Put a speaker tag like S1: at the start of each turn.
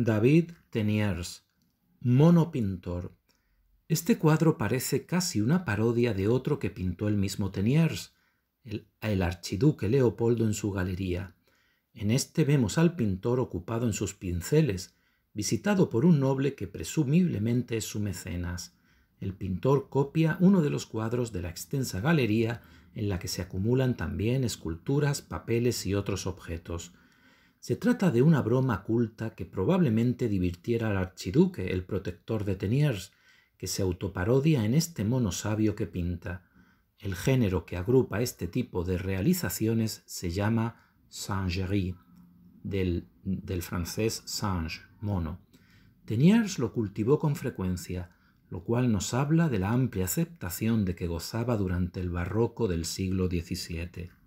S1: David Teniers, mono pintor. Este cuadro parece casi una parodia de otro que pintó el mismo Teniers, el, el archiduque Leopoldo en su galería. En este vemos al pintor ocupado en sus pinceles, visitado por un noble que presumiblemente es su mecenas. El pintor copia uno de los cuadros de la extensa galería en la que se acumulan también esculturas, papeles y otros objetos. Se trata de una broma culta que probablemente divirtiera al archiduque, el protector de Teniers, que se autoparodia en este mono sabio que pinta. El género que agrupa este tipo de realizaciones se llama singerie, del, del francés singe, mono. Teniers lo cultivó con frecuencia, lo cual nos habla de la amplia aceptación de que gozaba durante el barroco del siglo XVII.